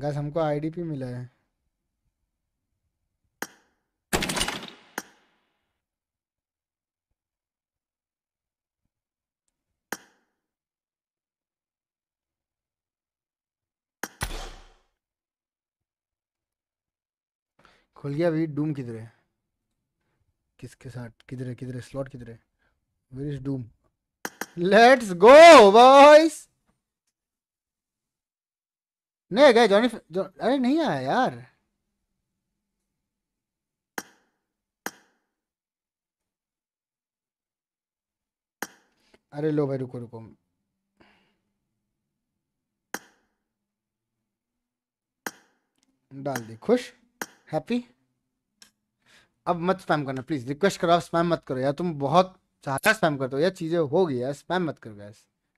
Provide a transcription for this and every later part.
Gas हमको IDP मिला है खुल गया अभी डूम किधर है किसके साथ किधर है किधर है स्लॉट किधर है where is doom let's go boys नहीं गए जॉनी जो, अरे नहीं आया यार अरे लो भाई रुको रुको डाल दी खुश हैप्पी अब मत स्पैम करना प्लीज रिक्वेस्ट करो आप स्पैम मत करो यार तुम बहुत ज्यादा स्पैम करते हो यार चीजें होगी यार स्पैम मत करो यार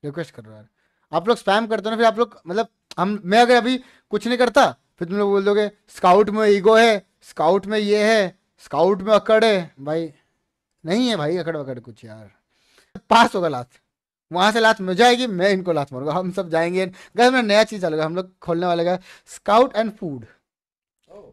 रिक्वेस्ट करो यार आप लोग स्पैम करते हो ना फिर आप लोग मतलब हम मैं अगर अभी कुछ नहीं करता फिर तुम लोग बोल दोगे स्काउट में ईगो है स्काउट में ये है स्काउट में अकड़ है भाई नहीं है भाई अकड़ वकड़ कुछ यार पास होगा लास्ट वहां से लात मिल जाएगी मैं इनको लात मारूंगा हम सब जाएंगे गैस हमने नया चीज़ चलेगा हम लोग खोलने वाले गए स्काउट एंड फूड oh.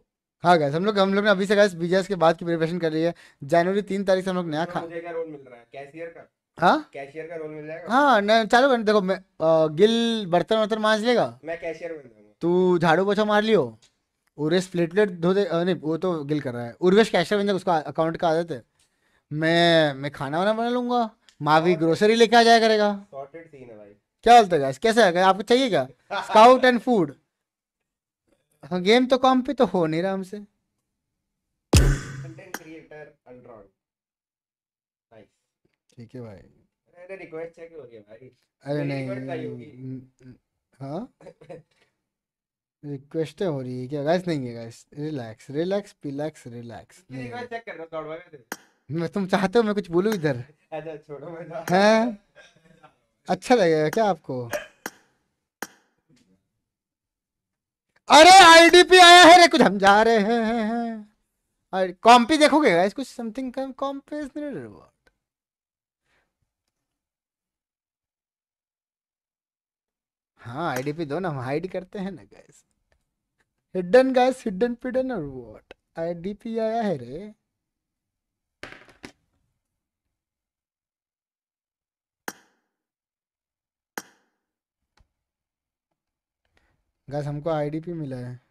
हाँ गैस हम लोग हम लोग ने अभी से गैस बीजेस के बाद की प्रिपरेशन कर ली है जनवरी तीन तारीख से हम लोग नया खा कैशियर का हाँ कैशियर का रोल मिल जाएगा हाँ न चालू कर देखो मैं गिल बर्तन वर्तन मांझ लेगा मैं कैशियर बन जाऊंगा तू झाड़ू पोछा मार लियो उर्वेश प्लेटलेट धो दे नहीं वो तो गिल कर रहा है उर्वेश कैशियर बन जाए उसका अकाउंट का आदत है मैं मैं खाना वाना बना लूंगा मावी ग्रोसरी लेके आ जाया करेगा सॉर्टेड सीन है भाई क्या बोलते गाइस कैसे आ गए आपको चाहिए क्या स्काउट एंड फूड गेम तो कॉम पे तो हो नहीं रहा हमसे कंटेंट क्रिएटर अल्ट्रॉन ठीक है भाई अरे रिक्वेस्ट चेक हो रही है भाई अरे नहीं हाँ रिक्वेस्ट हो रही है क्या गैस नहीं है गैस रिलैक्स रिलैक्स पिलैक्स रिलैक्स रिक्वेस्ट चेक कर रहा हूँ मैं तुम चाहते हो मैं कुछ बोलूं इधर अच्छा छोड़ो मैं हैं अच्छा लगेगा क्या आपको अरे आईडीपी आया है रे कुछ हम जा रहे हैं कॉम्पी देखोगे गाइस कुछ समथिंग कॉम्पी हाँ आईडीपी दो ना हम हाइड करते हैं ना गैस हिडन गैस हिडन पिडन और व्हाट आईडीपी आया है रे गैस हमको आईडीपी मिला है